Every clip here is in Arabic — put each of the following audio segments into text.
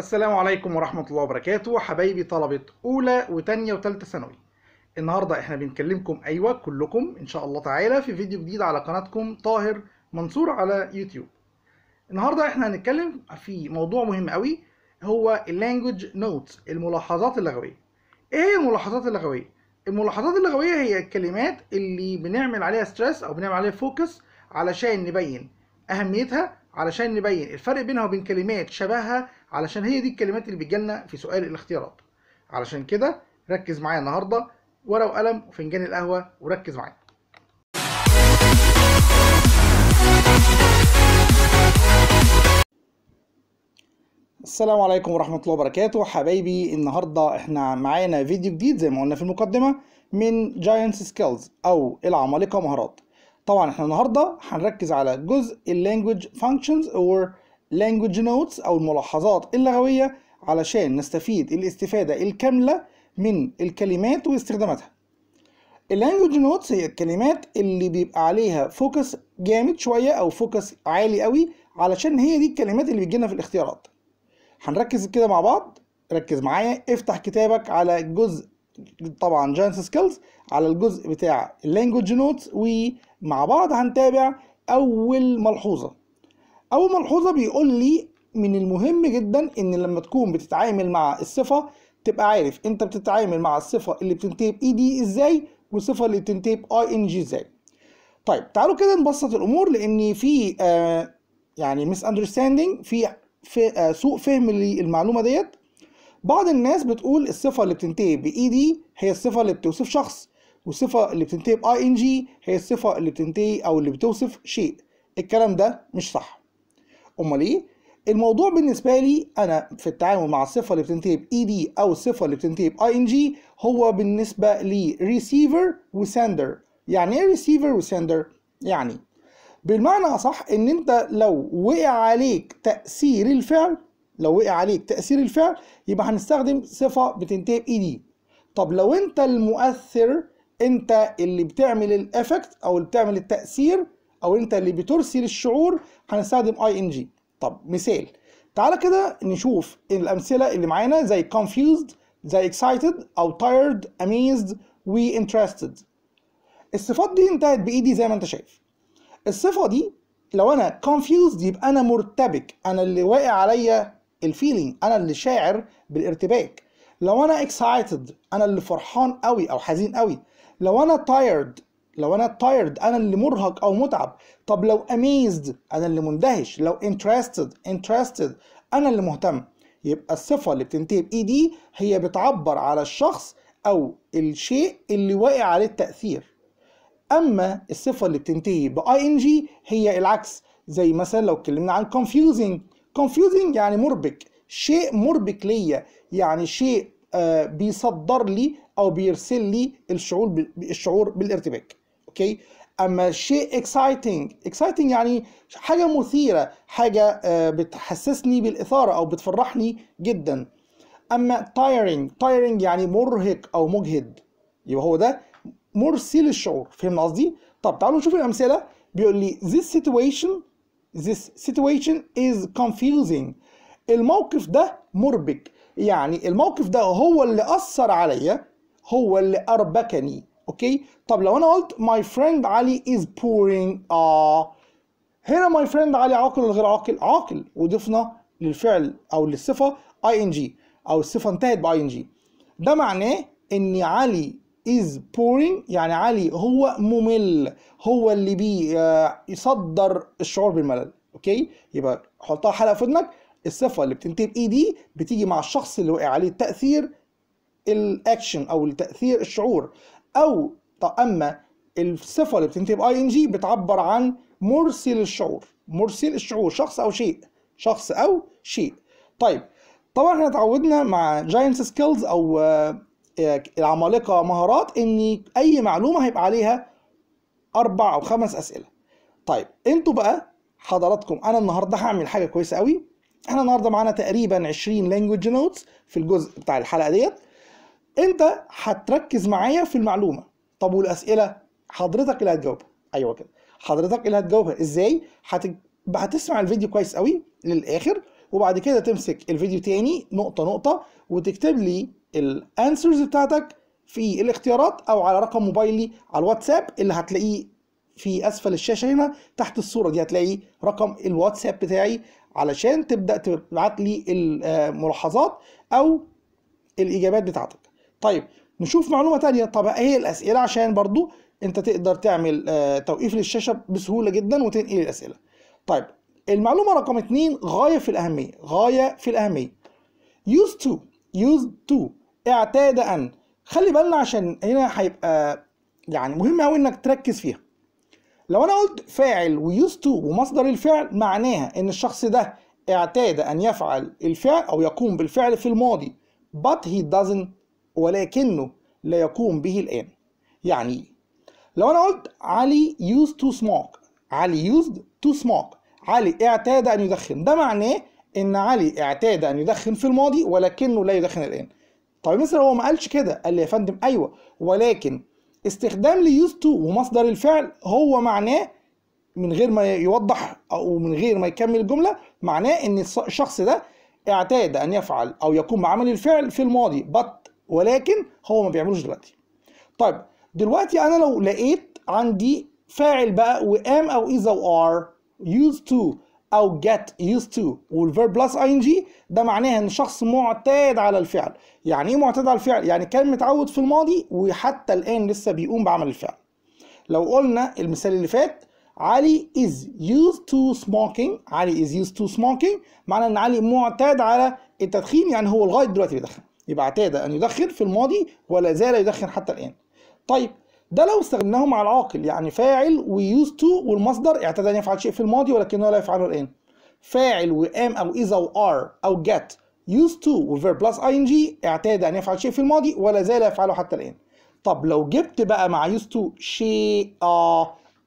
السلام عليكم ورحمة الله وبركاته حبايبي طلبة أولى وتانية وتالتة ثانوي النهاردة احنا بنكلمكم أيوة كلكم إن شاء الله تعالى في فيديو جديد على قناتكم طاهر منصور على يوتيوب النهاردة احنا هنتكلم في موضوع مهم قوي هو اللانجوج نوتس الملاحظات اللغوية ايه هي الملاحظات اللغوية؟ الملاحظات اللغوية هي الكلمات اللي بنعمل عليها ستريس أو بنعمل عليها فوكس علشان نبين أهميتها علشان نبين الفرق بينها وبين كلمات شبهها علشان هي دي الكلمات اللي بتجيلنا في سؤال الاختيارات علشان كده ركز معايا النهارده ورقه وقلم وفنجان القهوه وركز معايا السلام عليكم ورحمة الله وبركاته حبايبي النهاردة احنا معانا فيديو جديد زي ما قلنا في المقدمة من جاينتس سكيلز او العمالقة مهارات طبعا احنا النهارده هنركز على جزء اللانجوج فانكشنز اور لانجوج نوتس او الملاحظات اللغويه علشان نستفيد الاستفاده الكامله من الكلمات واستخداماتها اللانجوج نوتس هي الكلمات اللي بيبقى عليها فوكس جامد شويه او فوكس عالي قوي علشان هي دي الكلمات اللي لنا في الاختيارات هنركز كده مع بعض ركز معايا افتح كتابك على جزء طبعا جاينس سكيلز على الجزء بتاع اللانجوج نوتس ومع بعض هنتابع اول ملحوظه اول ملحوظه بيقول لي من المهم جدا ان لما تكون بتتعامل مع الصفه تبقى عارف انت بتتعامل مع الصفه اللي بتنتهي باي e دي ازاي والصفه اللي بتنتهي باي ان جي ازاي طيب تعالوا كده نبسط الامور لان في آه يعني مس اندرستاندنج في في آه سوء فهم للمعلومه ديت بعض الناس بتقول الصفة اللي بتنتهي بـ دي e هي الصفة اللي بتوصف شخص والصفة اللي بتنتهي بـ ING هي الصفة اللي بتنتهي أو اللي بتوصف شيء الكلام ده مش صح أمال إيه؟ الموضوع بالنسبة لي أنا في التعامل مع الصفة اللي بتنتهي بـ دي e أو الصفة اللي بتنتهي بـ ING هو بالنسبة لي receiver وسندر يعني إيه receiver وسندر؟ يعني بالمعنى أصح إن أنت لو وقع عليك تأثير الفعل لو وقع عليك تأثير الفعل يبقى هنستخدم صفة بتنتهي بإي دي طب لو أنت المؤثر أنت اللي بتعمل الإفكت أو اللي بتعمل التأثير أو أنت اللي بترسل الشعور هنستخدم أي إن جي طب مثال تعالى كده نشوف الأمثلة اللي معانا زي confused زي excited أو tired amazed interested الصفات دي انتهت بإي دي زي ما أنت شايف الصفة دي لو أنا confused يبقى أنا مرتبك أنا اللي واقع عليا الفيلينج انا اللي شاعر بالارتباك لو انا اكسايتد انا اللي فرحان قوي او حزين قوي لو انا تايرد لو انا تايرد انا اللي مرهق او متعب طب لو اميزد انا اللي مندهش لو انترستد انترستد انا اللي مهتم يبقى الصفه اللي بتنتهي باي دي هي بتعبر على الشخص او الشيء اللي واقع عليه التاثير اما الصفه اللي بتنتهي باي ان جي هي العكس زي مثلا لو اتكلمنا عن confusing confusing يعني مربك شيء مربك ليا يعني شيء آه، بيصدر لي او بيرسل لي الشعور الشعور بالارتباك اوكي اما شيء exciting exciting يعني حاجه مثيره حاجه آه، بتحسسني بالاثاره او بتفرحني جدا اما tiring tiring يعني مرهق او مجهد يبقى هو ده مرسل الشعور فهمنا قصدي طب تعالوا نشوف الامثله بيقول لي this situation This situation is confusing. الموقف ده مربك يعني الموقف ده هو اللي أثر عليا هو اللي أربكني أوكي طب لو أنا قلت my friend علي is pouring آه هنا my friend علي عاقل ولا غير عاقل عاقل وضفنا للفعل أو للصفة ing أو الصفة انتهت ب ing ده معناه إن علي is boring يعني علي هو ممل هو اللي بيصدر آه، الشعور بالملل اوكي يبقى حطها حلقه في ودنك الصفه اللي بتنتهي باي دي بتيجي مع الشخص اللي وقع عليه تاثير الاكشن او تاثير الشعور او اما الصفه اللي بتنتهي باي ان جي بتعبر عن مرسل الشعور مرسل الشعور شخص او شيء شخص او شيء طيب طبعا احنا اتعودنا مع جاينت سكيلز او آه، العمالقه مهارات ان اي معلومه هيبقى عليها اربع او خمس اسئله طيب انتوا بقى حضراتكم انا النهارده هعمل حاجه كويسه قوي احنا النهارده معانا تقريبا 20 لانجوج نوتس في الجزء بتاع الحلقه ديت انت هتركز معايا في المعلومه طب والاسئله حضرتك اللي هتجاوبها ايوه كده حضرتك اللي هتجاوبها ازاي هت... هتسمع الفيديو كويس قوي للاخر وبعد كده تمسك الفيديو تاني نقطه نقطه وتكتب لي الانسرز بتاعتك في الاختيارات او على رقم موبايلي على الواتساب اللي هتلاقيه في اسفل الشاشه هنا تحت الصوره دي هتلاقي رقم الواتساب بتاعي علشان تبدا تبعت لي الملاحظات او الاجابات بتاعتك طيب نشوف معلومه تانية طب ايه الاسئله عشان برضو انت تقدر تعمل آه، توقيف للشاشه بسهوله جدا وتنقل الاسئله طيب المعلومه رقم اتنين غايه في الاهميه غايه في الاهميه يوز to يوز to اعتاد أن خلي بالنا عشان هنا هيبقى يعني مهم قوي إنك تركز فيها لو أنا قلت فاعل ويوز تو ومصدر الفعل معناها إن الشخص ده اعتاد أن يفعل الفعل أو يقوم بالفعل في الماضي but he doesn't ولكنه لا يقوم به الآن يعني لو أنا قلت علي used to smoke علي used to smoke علي اعتاد أن يدخن ده معناه إن علي اعتاد أن يدخن في الماضي ولكنه لا يدخن الآن طيب مصر هو ما قالش كده قال لي يا فندم ايوه ولكن استخدام ليوز تو ومصدر الفعل هو معناه من غير ما يوضح او من غير ما يكمل الجمله معناه ان الشخص ده اعتاد ان يفعل او يقوم بعمل الفعل في الماضي بط ولكن هو ما بيعملوش دلوقتي طيب دلوقتي انا لو لقيت عندي فاعل بقى وام او اذا وار يوز تو او get used to والverb plus ing ده معناها ان شخص معتاد على الفعل يعني ايه معتاد على الفعل يعني كان متعود في الماضي وحتى الان لسه بيقوم بعمل الفعل لو قلنا المثال اللي فات علي is used to smoking علي is used to smoking معنى ان علي معتاد على التدخين يعني هو لغايه دلوقتي بيدخن يبقى اعتاد ان يدخن في الماضي ولا زال يدخن حتى الان طيب ده لو استخدمناه مع العاقل يعني فاعل ويوز تو والمصدر اعتاد ان يفعل شيء في الماضي ولكنه لا يفعله الان فاعل وام او اذا وار او جت يوز تو وفير بلس اي ان جي اعتاد ان يفعل شيء في الماضي ولا زال يفعله حتى الان طب لو جبت بقى مع يوز تو شيء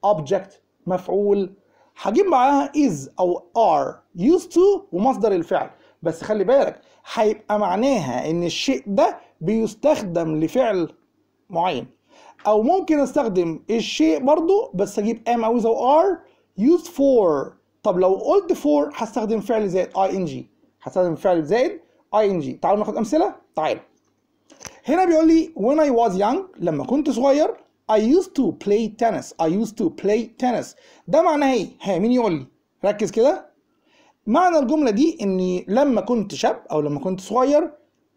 اوبجكت آه، مفعول هجيب معاها از او ار يوز تو ومصدر الفعل بس خلي بالك هيبقى معناها ان الشيء ده بيستخدم لفعل معين او ممكن استخدم الشيء برضو بس اجيب am او is او are used for طب لو قلت فور هستخدم فعل زائد ing هستخدم فعل زائد ing تعالوا ناخد امثله تعالوا طيب. هنا بيقول لي when I was young لما كنت صغير I used to play tennis I used to play tennis ده معناه ايه؟ ها مين يقول لي؟ ركز كده معنى الجملة دي اني لما كنت شاب او لما كنت صغير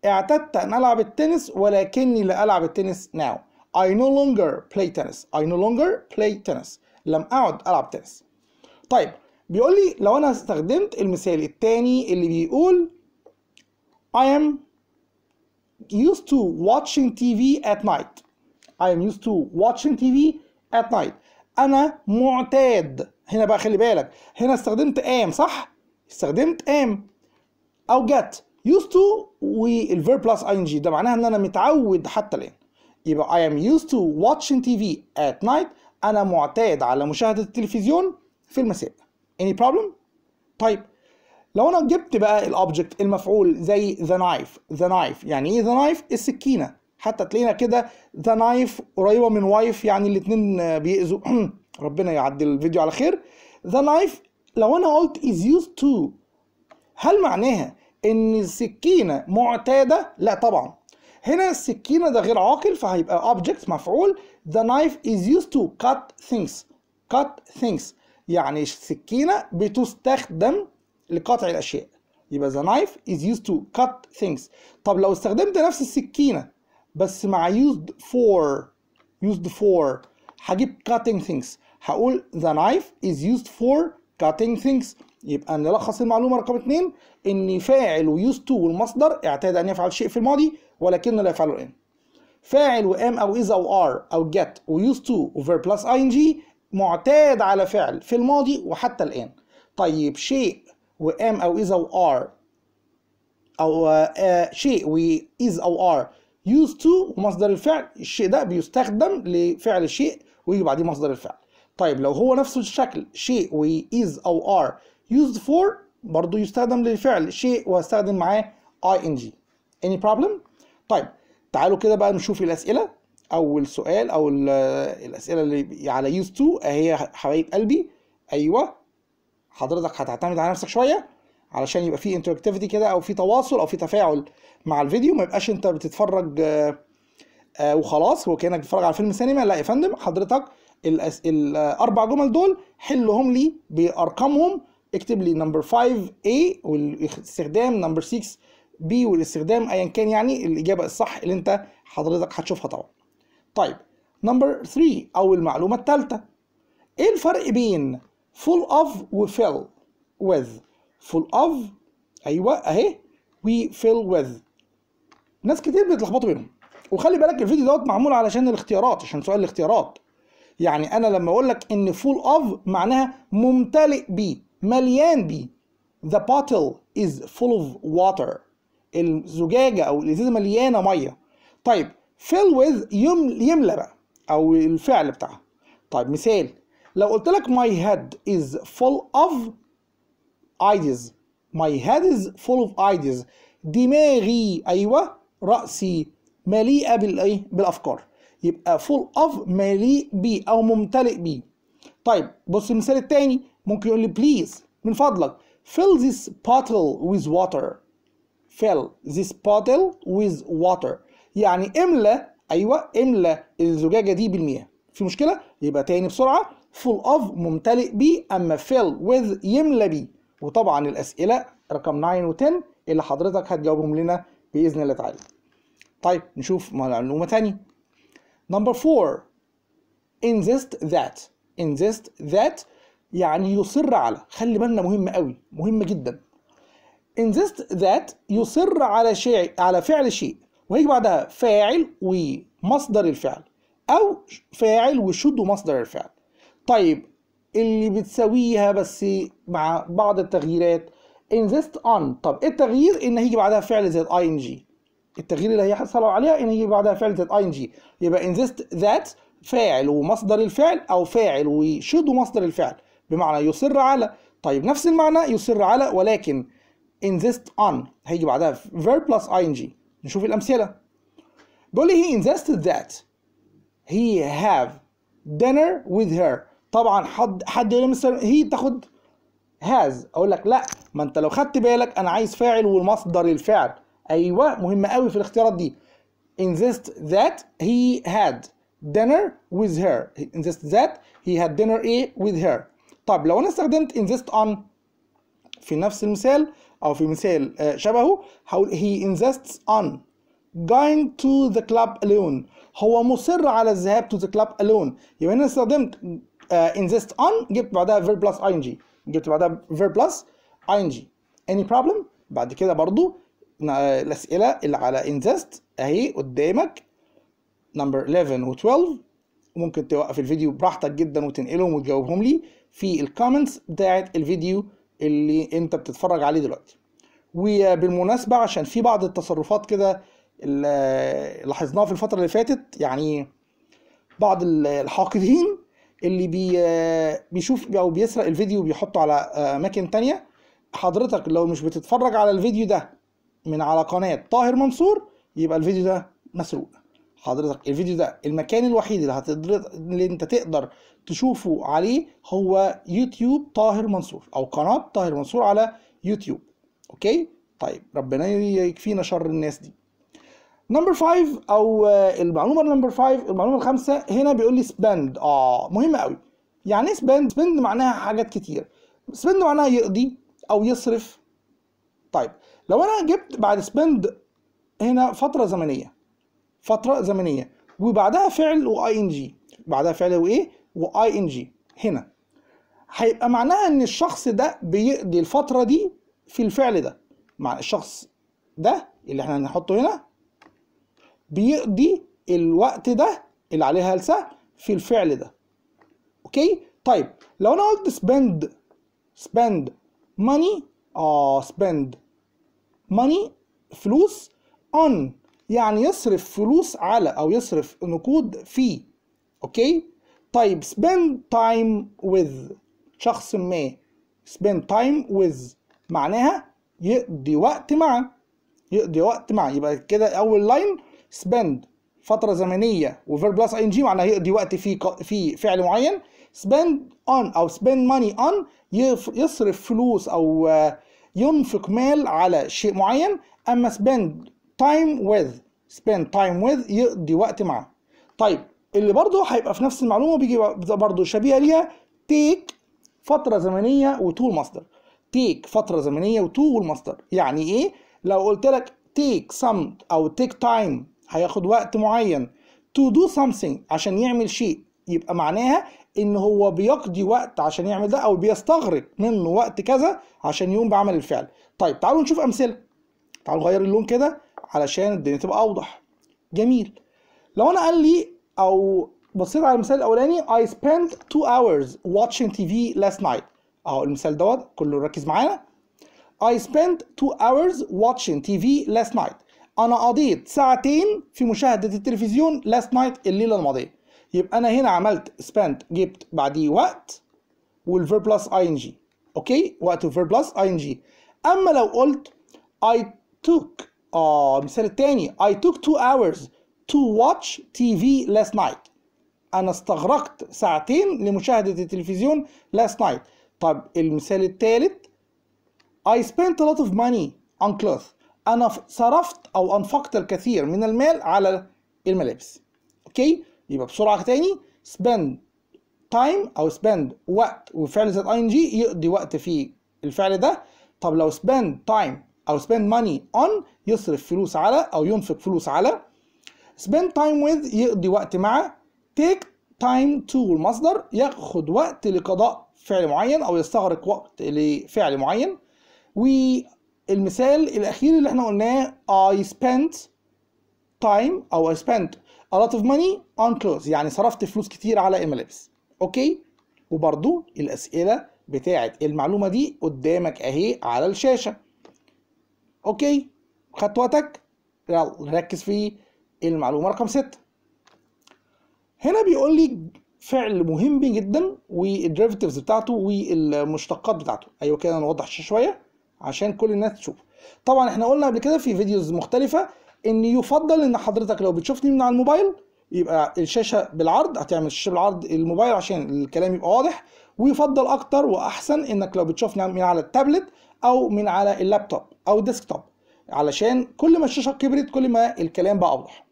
اعتدت ان العب التنس ولكني لا العب التنس ناو I no longer play tennis I no longer play tennis لم أعد ألعب تنس طيب بيقول لي لو أنا استخدمت المثال الثاني اللي بيقول I am used to watching TV at night I am used to watching TV at night أنا معتاد هنا بقى خلي بالك هنا استخدمت am صح؟ استخدمت am أو get used to والverb plus ing ده معناها إن أنا متعود حتى الآن يبقى I am used to watching TV at night أنا معتاد على مشاهدة التلفزيون في المساء any problem؟ طيب لو أنا جبت بقى الأوبجكت المفعول زي the knife the knife يعني إيه the knife؟ السكينة حتى تلاقينا كده the knife قريبة من wife يعني الاتنين بيأذوا ربنا يعدي الفيديو على خير the knife لو أنا قلت is used to هل معناها إن السكينة معتادة؟ لا طبعا هنا السكينة ده غير عاقل فهيبقى object مفعول the knife is used to cut things cut things يعني السكينة بتستخدم لقطع الأشياء يبقى the knife is used to cut things طب لو استخدمت نفس السكينة بس مع used for used for هجيب cutting things هقول the knife is used for cutting things يبقى نلخص المعلومة رقم اتنين إن فاعل و used to والمصدر اعتاد أن يفعل شيء في الماضي ولكنه لا يفعله الآن فاعل وام أو إذا أو ار أو تو وفير بلس اي ان ing معتاد على فعل في الماضي وحتى الآن طيب شيء وام أو إذا أو ار أو آه، شيء ويز أو ار يوز تو ومصدر الفعل الشيء ده بيستخدم لفعل شيء ويجي بعديه مصدر الفعل طيب لو هو نفس الشكل شيء ويز أو ار يوز فور برضه يستخدم للفعل شيء واستخدم معاه ing any problem طيب تعالوا كده بقى نشوف الاسئله اول سؤال او الاسئله اللي على يوز تو اهي حبايب قلبي ايوه حضرتك هتعتمد على نفسك شويه علشان يبقى في انتراكتيفيتي كده او في تواصل او في تفاعل مع الفيديو ما يبقاش انت بتتفرج وخلاص آه، هو آه، وخلاص وكانك بتتفرج على فيلم سينما لا يا فندم حضرتك الاربع جمل دول حلهم لي بارقامهم اكتب لي نمبر 5 A واستخدام نمبر 6 بي والاستخدام ايا كان يعني الاجابه الصح اللي انت حضرتك هتشوفها طبعا طيب نمبر 3 او المعلومه الثالثه ايه الفرق بين full of و fill with full of ايوه اهي و fill with ناس كتير بيتلخبطوا بينهم وخلي بالك الفيديو دوت معمول علشان الاختيارات عشان سؤال الاختيارات يعني انا لما اقول لك ان full of معناها ممتلئ بيه مليان بيه the bottle is full of water الزجاجه او الازازه مليانه ميه طيب fill with يملى بقى او الفعل بتاعها طيب مثال لو قلت لك my head is full of ideas my head is full of ideas دماغي ايوه راسي مليئه بالايه بالافكار يبقى full of مليء ب او ممتلئ ب طيب بص المثال الثاني ممكن يقول لي please من فضلك fill this bottle with water fill this bottle with water يعني املى ايوه املى الزجاجه دي بالمياه في مشكله يبقى تاني بسرعه full of ممتلئ بيه اما fill with يملى بيه وطبعا الاسئله رقم 9 و10 اللي حضرتك هتجاوبهم لنا باذن الله تعالى طيب نشوف معلومه ثانيه number 4 insist that insist that يعني يصر على خلي بالنا مهم قوي مهم جدا insist that يصر على شيء على فعل شيء وهيجي بعدها فاعل ومصدر الفعل أو فاعل وشد مصدر الفعل طيب اللي بتساويها بس مع بعض التغييرات insist on طب ايه التغيير ان هيجي بعدها فعل زي جي التغيير اللي هيحصل عليها ان هيجي بعدها فعل زي جي يبقى insist that فاعل ومصدر الفعل او فاعل وشد مصدر الفعل بمعنى يصر على طيب نفس المعنى يصر على ولكن insist on هيجي بعدها verb plus ing نشوف الأمثلة بيقول لي he insisted that he have dinner with her طبعا حد حد يقول مثلا هي تاخد has اقول لك لا ما انت لو خدت بالك انا عايز فاعل والمصدر الفعل ايوه مهم قوي في الاختيارات دي insist that he had dinner with her insist that he had dinner a إيه with her طب لو انا استخدمت insist on في نفس المثال او في مثال آه، شبهه هقول he insists on going to the club alone هو مصر على الذهاب to the club alone يبقى انا استخدمت uh, insist on جبت بعدها verb plus ing جبت بعدها verb plus ing any problem بعد كده برضو آه، الاسئله اللي على insist اهي قدامك number 11 و12 ممكن توقف الفيديو براحتك جدا وتنقلهم وتجاوبهم لي في الكومنتس بتاعت الفيديو اللي انت بتتفرج عليه دلوقتي وبالمناسبه عشان في بعض التصرفات كده لاحظناها في الفتره اللي فاتت يعني بعض الحاقدين اللي بي بيشوف او بيسرق الفيديو وبيحطه على اماكن تانية حضرتك لو مش بتتفرج على الفيديو ده من على قناه طاهر منصور يبقى الفيديو ده مسروق حضرتك الفيديو ده المكان الوحيد اللي هتقدر اللي انت تقدر تشوفه عليه هو يوتيوب طاهر منصور او قناه طاهر منصور على يوتيوب اوكي طيب ربنا يكفينا شر الناس دي نمبر 5 او آه، المعلومه نمبر 5 المعلومه الخامسه هنا بيقول لي سبند اه مهمه قوي يعني ايه سبند سبند معناها حاجات كتير سبند معناها يقضي او يصرف طيب لو انا جبت بعد سبند هنا فتره زمنيه فترة زمنية وبعدها فعل واي ان جي بعدها فعل وايه واي ان جي هنا هيبقى معناها ان الشخص ده بيقضي الفترة دي في الفعل ده مع الشخص ده اللي احنا هنحطه هنا بيقضي الوقت ده اللي عليها هلسة في الفعل ده اوكي طيب لو انا قلت spend spend money اه spend money فلوس on يعني يصرف فلوس على او يصرف نقود في اوكي طيب spend time with شخص ما spend time with معناها يقضي وقت مع يقضي وقت مع يبقى كده اول لاين spend فتره زمنيه وفير بلس اي ان جي معناها يقضي وقت في في فعل معين spend on او spend money on يصرف فلوس او آه، ينفق مال على شيء معين اما spend time with spend time with يقضي وقت معاه طيب اللي برضه هيبقى في نفس المعلومه بيجي برضه شبيهه ليها take فتره زمنيه وطول مصدر take فتره زمنيه وطول مصدر يعني ايه لو قلت لك take some او take time هياخد وقت معين to do something عشان يعمل شيء يبقى معناها ان هو بيقضي وقت عشان يعمل ده او بيستغرق منه وقت كذا عشان يقوم بعمل الفعل طيب تعالوا نشوف امثله تعالوا نغير اللون كده علشان الدنيا تبقى اوضح جميل لو انا قال لي او بصيت على المثال الاولاني I spent two hours watching TV last night اهو المثال دوت كله ركز معانا I spent two hours watching TV last night انا قضيت ساعتين في مشاهده التلفزيون last night الليله الماضيه يبقى انا هنا عملت spent جبت بعديه وقت والفير بلس اي ان جي اوكي وقت الفير بلس اي ان جي اما لو قلت I took آه مثال التاني I took two hours to watch TV last night أنا استغرقت ساعتين لمشاهدة التلفزيون last night طب المثال التالت I spent a lot of money on clothes أنا صرفت أو أنفقت الكثير من المال على الملابس أوكي يبقى بسرعة تاني spend time أو spend وقت وفعل ذات ing يقضي وقت في الفعل ده طب لو spend time او spend money on يصرف فلوس على او ينفق فلوس على spend time with يقضي وقت مع take time to المصدر ياخد وقت لقضاء فعل معين او يستغرق وقت لفعل معين والمثال الاخير اللي احنا قلناه I spent time او I spent a lot of money on clothes يعني صرفت فلوس كتير على الملابس اوكي وبرضو الاسئله بتاعت المعلومه دي قدامك اهي على الشاشه اوكي خدت وقتك يلا نركز في المعلومه رقم 6 هنا بيقول لي فعل مهم جدا والديريفيتيفز بتاعته والمشتقات بتاعته ايوه كده نوضح الشاشه شويه عشان كل الناس تشوف طبعا احنا قلنا قبل كده في فيديوز مختلفه ان يفضل ان حضرتك لو بتشوفني من على الموبايل يبقى الشاشه بالعرض هتعمل الشاشه بالعرض الموبايل عشان الكلام يبقى واضح ويفضل اكتر واحسن انك لو بتشوفني من على التابلت او من على اللابتوب او الديسكتوب علشان كل ما الشاشه كبرت كل ما الكلام بقى اوضح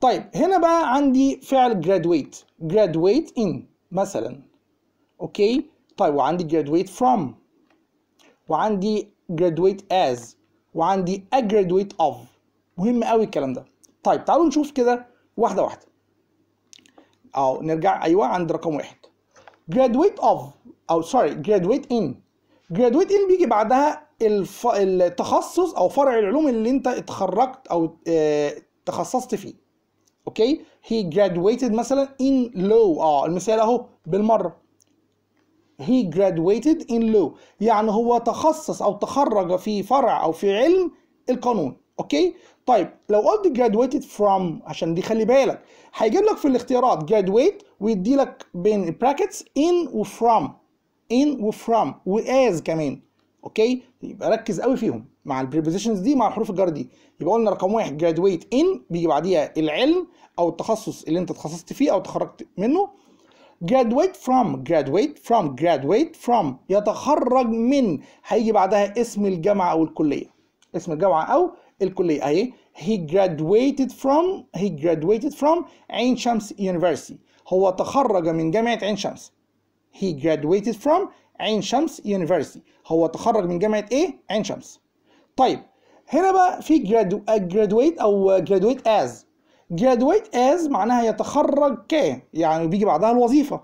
طيب هنا بقى عندي فعل graduate graduate in مثلا اوكي طيب وعندي graduate from وعندي graduate as وعندي a graduate of مهم قوي الكلام ده طيب تعالوا نشوف كده واحده واحده او نرجع ايوه عند رقم واحد graduate of او sorry graduate in جرادويت ان بيجي بعدها الف... التخصص او فرع العلوم اللي انت اتخرجت او اه تخصصت فيه اوكي هي جرادويتد مثلا ان لو اه المثال اهو بالمره هي جرادويتد ان لو يعني هو تخصص او تخرج في فرع او في علم القانون اوكي طيب لو قلت جرادويتد فروم عشان دي خلي بالك هيجيب لك في الاختيارات جرادويت ويدي لك بين براكتس ان وفروم in وفرام واز كمان اوكي يبقى ركز قوي فيهم مع البريبوزيشنز دي مع الحروف الجر دي يبقى قلنا رقم واحد جرادويت ان بيجي بعديها العلم او التخصص اللي انت تخصصت فيه او تخرجت منه graduate from graduate from graduate from يتخرج من هيجي بعدها اسم الجامعه او الكليه اسم الجامعه او الكليه اهي he graduated from he graduated from عين شمس university هو تخرج من جامعه عين شمس he graduated from عين شمس University هو تخرج من جامعة ايه؟ عين شمس طيب هنا بقى في graduate او graduate as graduate as معناها يتخرج ك يعني بيجي بعدها الوظيفة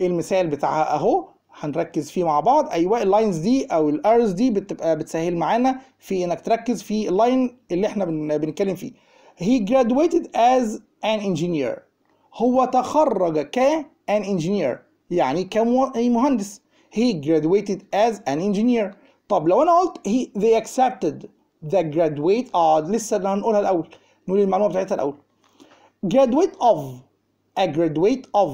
المثال بتاعها اهو هنركز فيه مع بعض ايوه اللاينز دي او الارز دي بتبقى بتسهل معانا في انك تركز في اللاين اللي احنا بنتكلم فيه he graduated as an engineer هو تخرج ك an engineer يعني كمهندس he graduated as an engineer طب لو انا قلت he they accepted the graduate اه لسه هنقولها الاول نقول المعلومه بتاعتها الاول graduate of a graduate of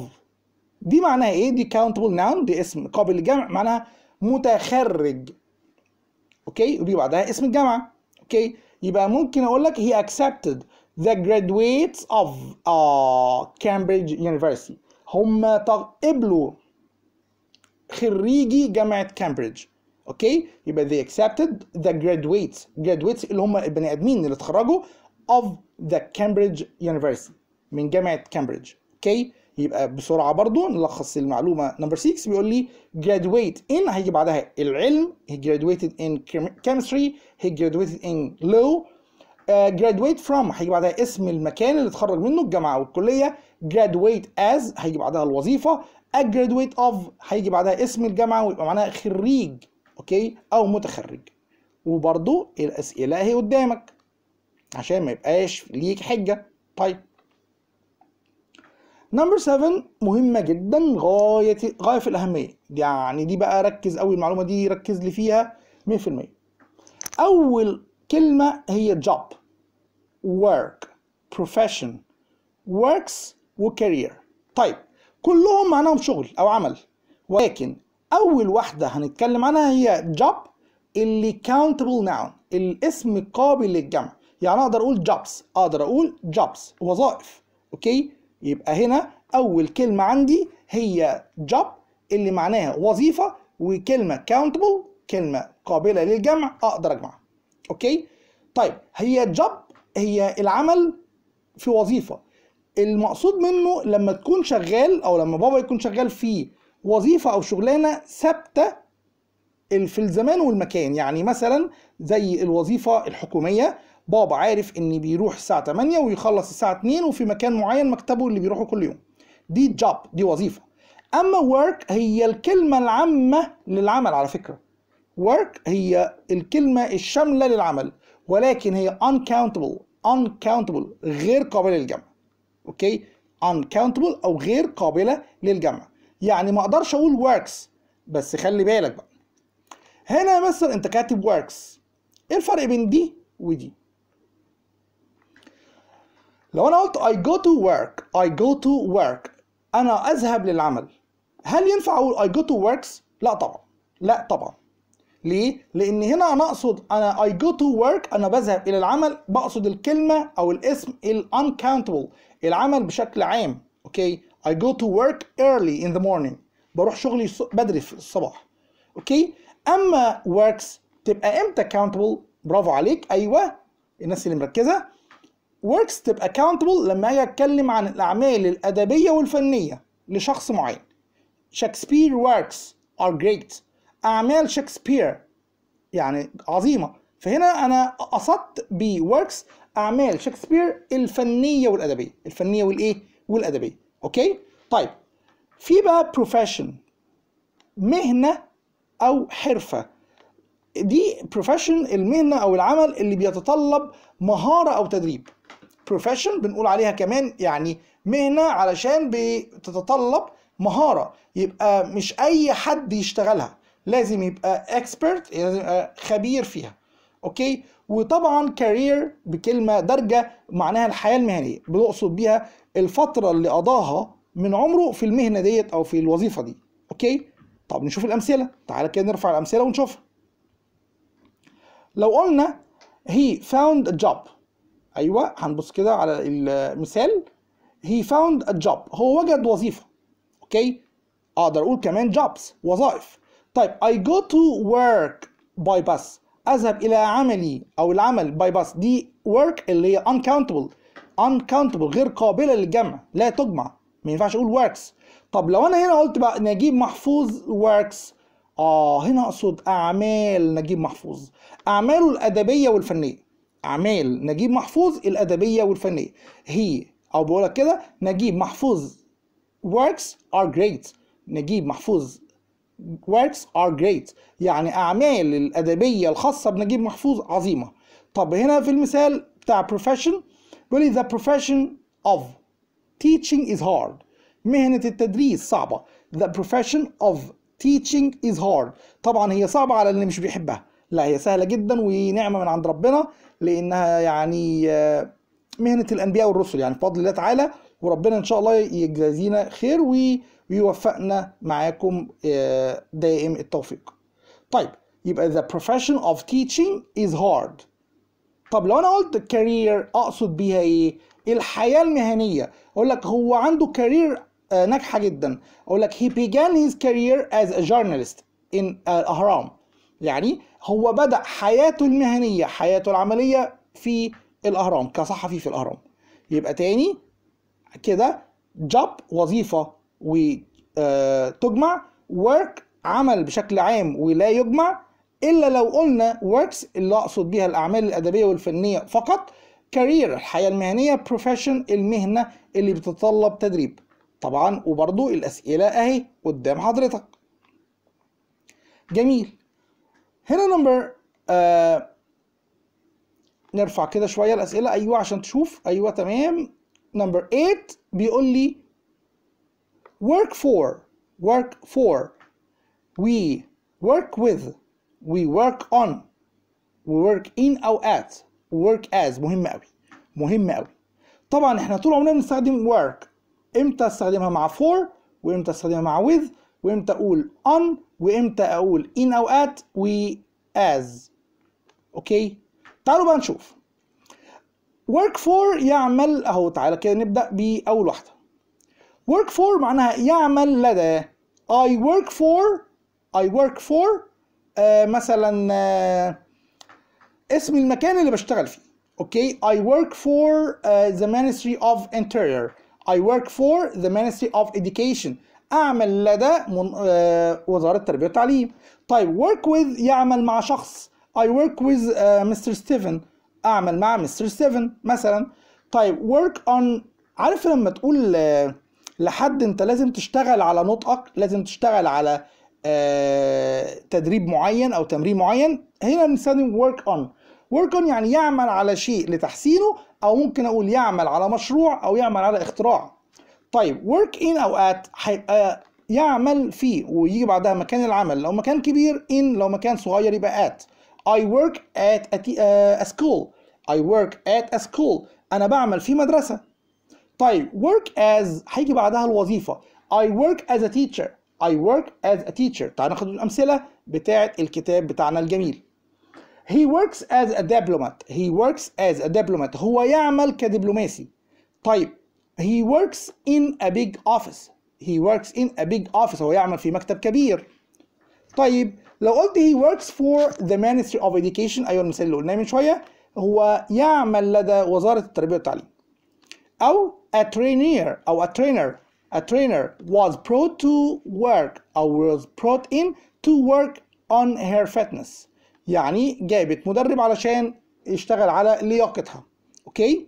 دي معناها ايه دي countable noun دي اسم قابل للجمع معناها متخرج اوكي ودي بعدها اسم الجامعه اوكي يبقى ممكن اقول لك he accepted the graduates of uh, Cambridge University هم قبلوا خريجي جامعه كامبريدج اوكي يبقى they accepted the graduates graduates اللي هم البني ادمين اللي اتخرجوا of the Cambridge University من جامعه كامبريدج اوكي يبقى بسرعه برضو نلخص المعلومه نمبر 6 بيقول لي graduate in هيجي بعدها العلم he graduated in chemistry he graduated in law uh, graduate from هيجي بعدها اسم المكان اللي اتخرج منه الجامعه والكليه graduate as هيجي بعدها الوظيفه a graduate of هيجي بعدها اسم الجامعه ويبقى معناها خريج اوكي او متخرج وبرضو الاسئله اهي قدامك عشان ما يبقاش ليك حجه طيب نمبر 7 مهمه جدا غايه غايه في الاهميه يعني دي بقى ركز قوي المعلومه دي ركز لي فيها 100% اول كلمه هي job work profession works وكارير طيب كلهم معناهم شغل او عمل ولكن اول واحده هنتكلم عنها هي جاب اللي countable noun الاسم قابل للجمع يعني اقدر اقول jobs اقدر اقول jobs وظائف اوكي يبقى هنا اول كلمه عندي هي job اللي معناها وظيفه وكلمه countable كلمه قابله للجمع اقدر اجمعها اوكي طيب هي job هي العمل في وظيفه المقصود منه لما تكون شغال او لما بابا يكون شغال في وظيفه او شغلانه ثابته في الزمان والمكان يعني مثلا زي الوظيفه الحكوميه بابا عارف ان بيروح الساعه 8 ويخلص الساعه 2 وفي مكان معين مكتبه اللي بيروحه كل يوم دي جوب دي وظيفه اما work هي الكلمه العامه للعمل على فكره work هي الكلمه الشامله للعمل ولكن هي uncountable uncountable غير قابله للجمع اوكي uncountable او غير قابله للجمع يعني ما اقدرش اقول works بس خلي بالك بقى هنا يا مستر انت كاتب works ايه الفرق بين دي ودي لو انا قلت I go to work I go to work انا اذهب للعمل هل ينفع اقول I go to works لا طبعا لا طبعا ليه؟ لأن هنا أنا أقصد أنا I go to work أنا بذهب إلى العمل بقصد الكلمة أو الاسم ال uncountable العمل بشكل عام اوكي I go to work early in the morning بروح شغلي بدري في الصباح اوكي اما works تبقى امتى accountable برافو عليك ايوه الناس اللي مركزه works تبقى accountable لما اجي اتكلم عن الاعمال الادبيه والفنيه لشخص معين شكسبير works are great اعمال شكسبير يعني عظيمه فهنا انا قصدت بوركس اعمال شكسبير الفنيه والادبيه الفنيه والايه والادبيه اوكي طيب في بقى بروفيشن مهنه او حرفه دي بروفيشن المهنه او العمل اللي بيتطلب مهاره او تدريب بروفيشن بنقول عليها كمان يعني مهنه علشان بتتطلب مهاره يبقى مش اي حد يشتغلها لازم يبقى اكسبرت لازم يبقى خبير فيها اوكي وطبعا كارير بكلمه درجه معناها الحياه المهنيه بنقصد بيها الفتره اللي قضاها من عمره في المهنه ديت او في الوظيفه دي اوكي طب نشوف الامثله تعالى كده نرفع الامثله ونشوفها لو قلنا he found a job ايوه هنبص كده على المثال he found a job هو وجد وظيفه اوكي اقدر اقول كمان jobs وظائف طيب I go to work by باس اذهب الى عملي او العمل باي باس دي ورك اللي هي uncountable uncountable غير قابله للجمع لا تجمع ما ينفعش اقول works طب لو انا هنا قلت بقى نجيب محفوظ works اه هنا اقصد اعمال نجيب محفوظ اعماله الادبيه والفنيه اعمال نجيب محفوظ الادبيه والفنيه هي او بقولك كده نجيب محفوظ works are great نجيب محفوظ works are great يعني أعمال الأدبية الخاصة بنجيب محفوظ عظيمة طب هنا في المثال بتاع profession بيقول the profession of teaching is hard مهنة التدريس صعبة the profession of teaching is hard طبعا هي صعبة على اللي مش بيحبها لا هي سهلة جدا ونعمة من عند ربنا لأنها يعني آه، مهنة الأنبياء والرسل يعني بفضل الله تعالى وربنا إن شاء الله يجازينا خير و ويوفقنا معاكم آه، دائم التوفيق طيب يبقى the profession of teaching is hard طب لو انا قلت career اقصد بيها ايه الحياه المهنيه اقول لك هو عنده career آه، ناجحه جدا اقول لك he began his career as a journalist in الاهرام آه، يعني هو بدا حياته المهنيه حياته العمليه في الاهرام كصحفي في الاهرام يبقى تاني كده job وظيفه وتجمع آه، work عمل بشكل عام ولا يجمع إلا لو قلنا works اللي أقصد بيها الأعمال الأدبية والفنية فقط career الحياة المهنية profession المهنة اللي بتتطلب تدريب طبعا وبرضو الأسئلة أهي قدام حضرتك جميل هنا نمبر آه نرفع كده شوية الأسئلة أيوة عشان تشوف أيوة تمام نمبر 8 بيقول لي work for work for we work with we work on we work in او at we work as مهم قوي مهم قوي طبعا احنا طول عمرنا بنستخدم work امتى استخدمها مع for وامتى استخدمها مع with وامتى اقول on وامتى اقول in او at و as اوكي تعالوا بقى نشوف work for يعمل اهو تعالى كده نبدا باول واحده work for معناها يعمل لدى I work for I work for uh, مثلا uh, اسم المكان اللي بشتغل فيه اوكي I work for uh, the Ministry of Interior I work for the Ministry of Education أعمل لدى من, uh, وزارة التربية والتعليم طيب work with يعمل مع شخص I work with uh, Mr. Stephen أعمل مع Mr. Stephen مثلا طيب work on عارف لما تقول uh, لحد انت لازم تشتغل على نطقك لازم تشتغل على آه، تدريب معين او تمرين معين هنا بنستخدم ورك اون ورك اون يعني يعمل على شيء لتحسينه او ممكن اقول يعمل على مشروع او يعمل على اختراع طيب ورك ان او ات هيبقى آه، يعمل فيه ويجي بعدها مكان العمل لو مكان كبير ان لو مكان صغير يبقى ات اي ورك ات ا سكول اي ورك ات ا سكول أنا بعمل في مدرسة طيب work as هيجي بعدها الوظيفه I work as a teacher I work as a teacher تعال ناخد الامثله بتاعه الكتاب بتاعنا الجميل He works as a diplomat He works as a diplomat هو يعمل كدبلوماسي طيب He works in a big office He works in a big office هو يعمل في مكتب كبير طيب لو قلت he works for the ministry of education ايوه المثال اللي قلناه من شويه هو يعمل لدى وزاره التربيه والتعليم أو a trainer أو a trainer a trainer was brought to work أو was brought in to work on her fitness يعني جابت مدرب علشان يشتغل على لياقتها أوكي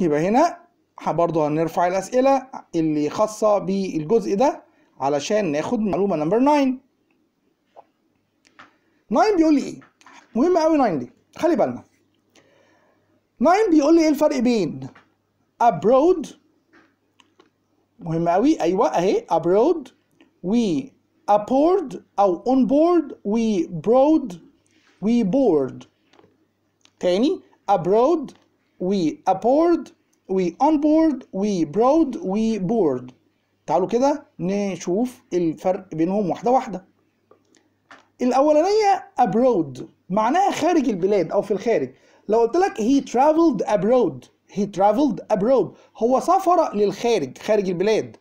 يبقى هنا برضه هنرفع الأسئلة اللي خاصة بالجزء ده علشان ناخد معلومة نمبر 9 9 بيقول لي إيه؟ مهم قوي 9 دي خلي بالنا 9 بيقول لي إيه الفرق بين abroad مهم قوي ايوه اهي abroad we aboard او on board we broad we board تاني abroad we aboard we on board we broad we board تعالوا كده نشوف الفرق بينهم واحده واحده الاولانيه abroad معناها خارج البلاد او في الخارج لو قلت لك he traveled abroad he traveled abroad هو سافر للخارج خارج البلاد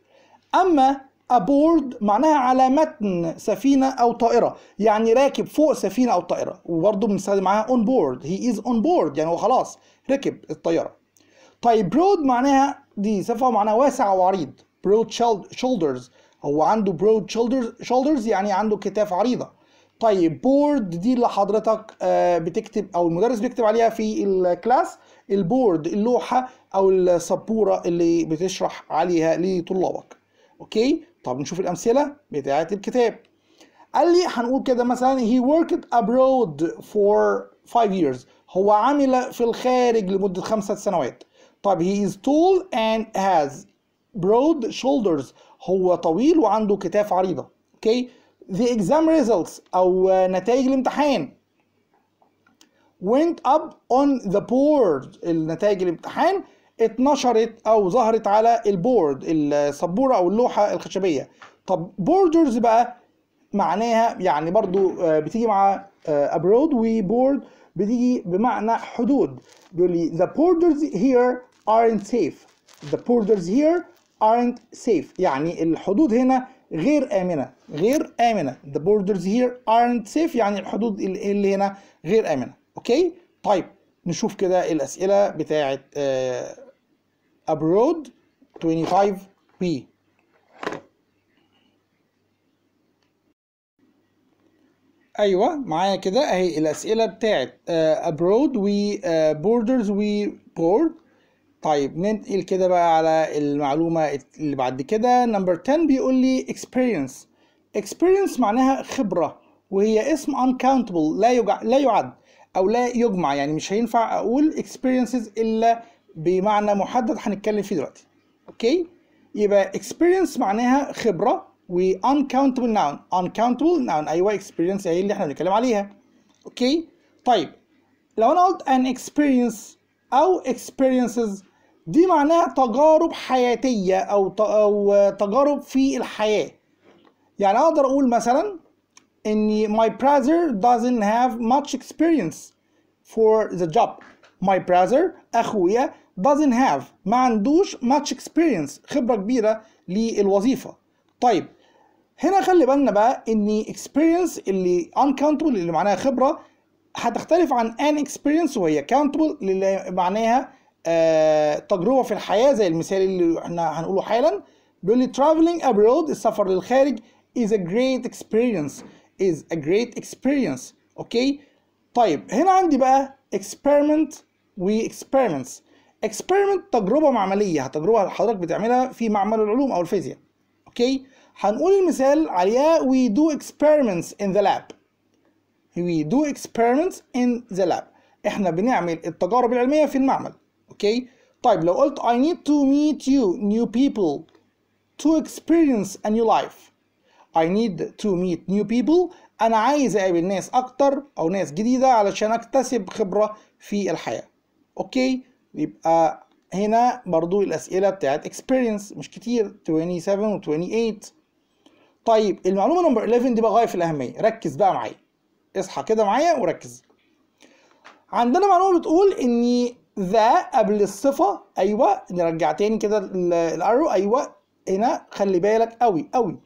أما aboard معناها على متن سفينة أو طائرة يعني راكب فوق سفينة أو طائرة وبرضه بنستخدم معاها on board he is on board يعني هو خلاص ركب الطيارة طيب broad معناها دي صفة معناها واسع وعريض broad shoulders هو عنده broad shoulders shoulders يعني عنده كتاف عريضة طيب بورد دي اللي حضرتك آه، بتكتب او المدرس بيكتب عليها في الكلاس البورد اللوحه او السبوره اللي بتشرح عليها لطلابك اوكي طب نشوف الامثله بتاعه الكتاب قال لي هنقول كده مثلا he worked abroad for five years هو عمل في الخارج لمدة خمسة سنوات طب he is tall and has broad shoulders هو طويل وعنده كتاف عريضة okay the exam results أو نتائج الامتحان went up on the board النتائج الامتحان اتنشرت او ظهرت على البورد السبوره او اللوحه الخشبيه طب بوردرز بقى معناها يعني برضو آه، بتيجي مع آه، abroad وبورد بتيجي بمعنى حدود بيقول لي the borders here aren't safe the borders here aren't safe يعني الحدود هنا غير آمنة غير آمنة the borders here aren't safe يعني الحدود اللي هنا غير آمنة اوكي طيب نشوف كده الاسئله بتاعه ابرود 25 بي ايوه معايا كده اهي الاسئله بتاعت ابرود آه، و بورد آه، طيب ننتقل كده بقى على المعلومه اللي بعد كده نمبر 10 بيقول لي experience experience معناها خبره وهي اسم uncountable لا يجع... لا يعد او لا يجمع يعني مش هينفع اقول experiences الا بمعنى محدد هنتكلم فيه دلوقتي اوكي يبقى experience معناها خبره و uncountable noun uncountable noun ايوه experience هي اللي احنا بنتكلم عليها اوكي طيب لو انا قلت an experience او experiences دي معناها تجارب حياتيه او او تجارب في الحياه يعني اقدر اقول مثلا ان my brother doesn't have much experience for the job my brother اخويا doesn't have ما عندوش much experience خبره كبيره للوظيفه طيب هنا خلي بالنا بقى ان experience اللي uncountable اللي معناها خبره هتختلف عن an experience وهي countable اللي معناها آه تجربه في الحياه زي المثال اللي احنا هنقوله حالا بيقول لي traveling abroad السفر للخارج is a great experience is a great experience okay? طيب هنا عندي بقى experiment We experiments experiment تجربة معملية تجربة حضرتك بتعملها في معمل العلوم أو الفيزياء اوكي هنقول المثال عليها we do experiments in the lab we do experiments in the lab احنا بنعمل التجارب العلمية في المعمل اوكي طيب لو قلت I need to meet you new people to experience a new life I need to meet new people أنا عايز أقابل ناس أكتر أو ناس جديدة علشان أكتسب خبرة في الحياة أوكي يبقى هنا برضو الأسئلة بتاعت experience مش كتير 27 و 28 طيب المعلومة نمبر 11 دي بقى غاية في الأهمية ركز بقى معايا اصحى كده معايا وركز عندنا معلومة بتقول إن ذا قبل الصفة أيوه نرجع تاني كده الأرو أيوه هنا خلي بالك قوي قوي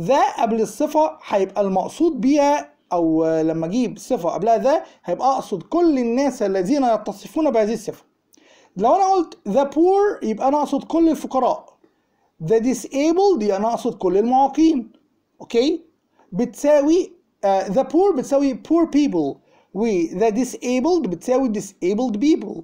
ذا قبل الصفة هيبقى المقصود بيها أو لما أجيب صفة قبلها ذا هيبقى أقصد كل الناس الذين يتصفون بهذه الصفة لو أنا قلت the poor يبقى أنا أقصد كل الفقراء the disabled يبقى أنا أقصد كل المعاقين أوكي بتساوي uh, آه، the poor بتساوي poor people و the disabled بتساوي disabled people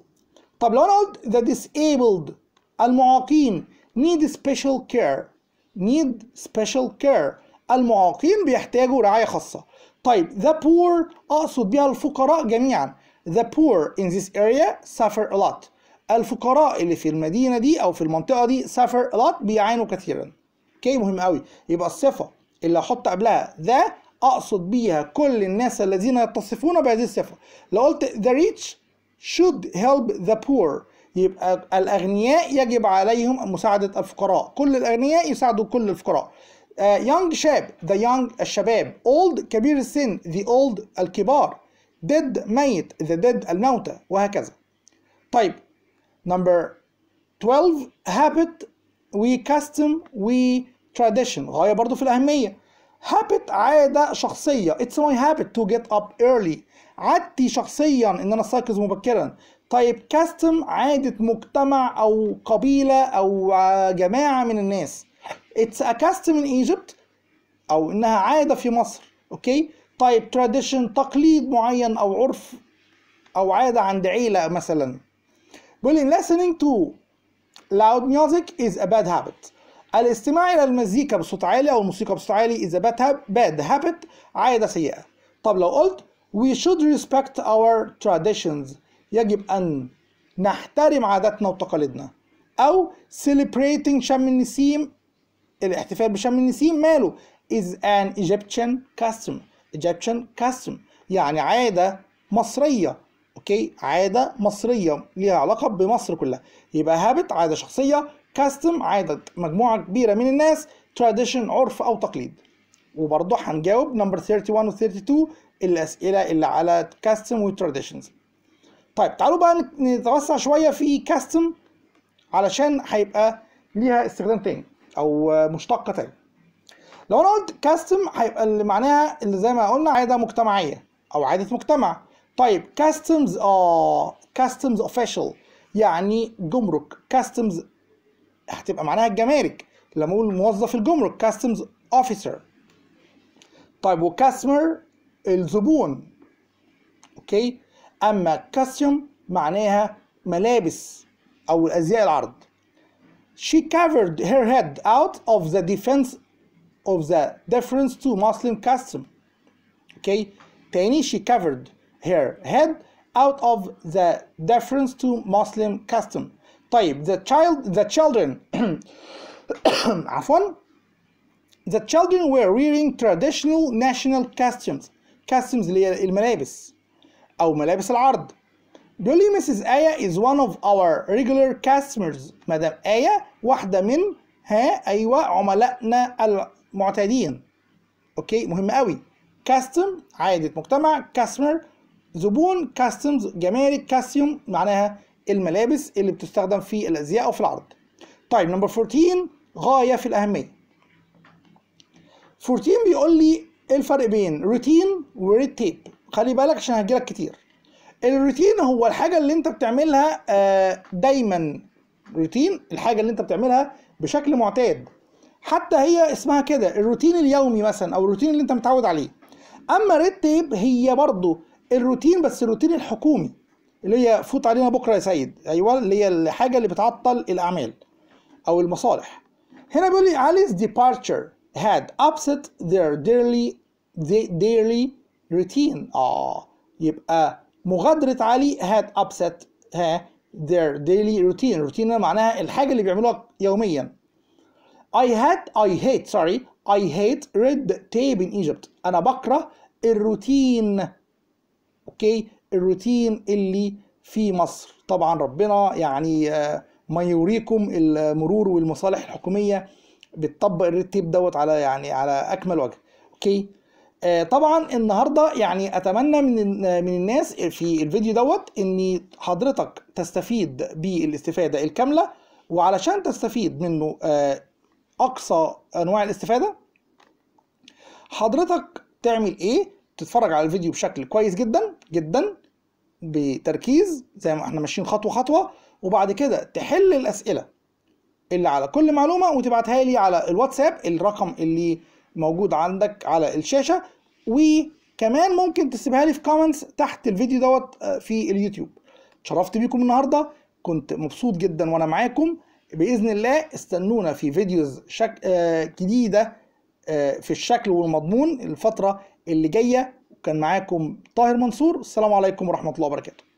طب لو أنا قلت the disabled المعاقين need special care need special care المعاقين بيحتاجوا رعاية خاصة طيب the poor أقصد بها الفقراء جميعا the poor in this area suffer a lot الفقراء اللي في المدينة دي أو في المنطقة دي suffer a lot بيعانوا كثيرا اوكي مهم قوي يبقى الصفة اللي أحط قبلها the أقصد بيها كل الناس الذين يتصفون بهذه الصفة لو قلت the rich should help the poor يبقى الأغنياء يجب عليهم مساعدة الفقراء كل الأغنياء يساعدوا كل الفقراء يونج آه، شاب ذا يونج الشباب اولد كبير السن ذا اولد الكبار ديد ميت ذا ديد الموتى وهكذا طيب نمبر 12 habit we custom we tradition غاية برضو في الأهمية habit عادة شخصية it's my habit to get up early عادتي شخصيا ان انا استيقظ مبكرا طيب كاستم عادة مجتمع أو قبيلة أو جماعة من الناس It's a custom in Egypt أو إنها عادة في مصر أوكي طيب tradition تقليد معين أو عرف أو عادة عند عيلة مثلا بيقول listening to loud music is a bad habit الاستماع إلى المزيكا بصوت عالي أو الموسيقى بصوت عالي is a bad habit, bad habit عادة سيئة طب لو قلت we should respect our traditions يجب أن نحترم عاداتنا وتقاليدنا أو celebrating شم النسيم الاحتفال بشم النسيم ماله is an Egyptian custom Egyptian custom يعني عادة مصرية اوكي عادة مصرية ليها علاقة بمصر كلها يبقى هابت عادة شخصية custom عادة مجموعة كبيرة من الناس tradition عرف أو تقليد وبرضه هنجاوب نمبر 31 و 32 الأسئلة اللي على و traditions طيب تعالوا بقى نتوسع شويه في كاستم علشان هيبقى ليها استخدام تاني او مشتقه تاني لو انا قلت كاستم هيبقى اللي معناها اللي زي ما قلنا عاده مجتمعيه او عاده مجتمع طيب كاستمز اه كاستمز اوفيشال يعني جمرك كاستمز هتبقى معناها الجمارك لما اقول موظف الجمرك كاستمز اوفيسر طيب وكاستمر الزبون اوكي أما كاستيوم معناها ملابس أو الأزياء العرض She covered her head out of the defense of the difference to Muslim custom okay تاني she covered her head out of the difference to Muslim custom طيب the child the children عفوا the children were wearing traditional national costumes costumes اللي هي الملابس أو ملابس العرض بيقول لي مسز آية is one of our regular customers مدام آية واحدة من ها أيوة عملائنا المعتادين أوكي مهم قوي كاستم عادة مجتمع كاستمر زبون كاستمز جمارك كاستيوم معناها الملابس اللي بتستخدم في الازياء او في العرض طيب نمبر 14 غايه في الاهميه 14 بيقول لي ايه الفرق بين روتين وريد تيب خلي بالك عشان هجيلك كتير الروتين هو الحاجه اللي انت بتعملها آه، دايما روتين الحاجه اللي انت بتعملها بشكل معتاد حتى هي اسمها كده الروتين اليومي مثلا او الروتين اللي انت متعود عليه اما ريد هي برضه الروتين بس الروتين الحكومي اللي هي فوت علينا بكره يا سيد ايوه اللي هي الحاجه اللي بتعطل الاعمال او المصالح هنا بيقول لي Alice departure had upset their dearly dearly روتين اه يبقى مغادرة علي هاد upset ها their daily routine روتين معناها الحاجة اللي بيعملوها يوميا I had I hate sorry I hate red tape in Egypt أنا بكره الروتين أوكي الروتين اللي في مصر طبعا ربنا يعني آه، ما يوريكم المرور والمصالح الحكومية بتطبق الريد تيب دوت على يعني على أكمل وجه أوكي آه، طبعا النهارده يعني اتمنى من من الناس في الفيديو دوت ان حضرتك تستفيد بالاستفاده الكامله وعلشان تستفيد منه آه، اقصى انواع الاستفاده حضرتك تعمل ايه تتفرج على الفيديو بشكل كويس جدا جدا بتركيز زي ما احنا ماشيين خطوه خطوه وبعد كده تحل الاسئله اللي على كل معلومه وتبعتها لي على الواتساب الرقم اللي موجود عندك على الشاشه وكمان ممكن تسيبها لي في كومنتس تحت الفيديو دوت آه، في اليوتيوب اتشرفت بيكم النهارده كنت مبسوط جدا وانا معاكم باذن الله استنونا في فيديوز شك... آه جديده آه في الشكل والمضمون الفتره اللي جايه كان معاكم طاهر منصور السلام عليكم ورحمه الله وبركاته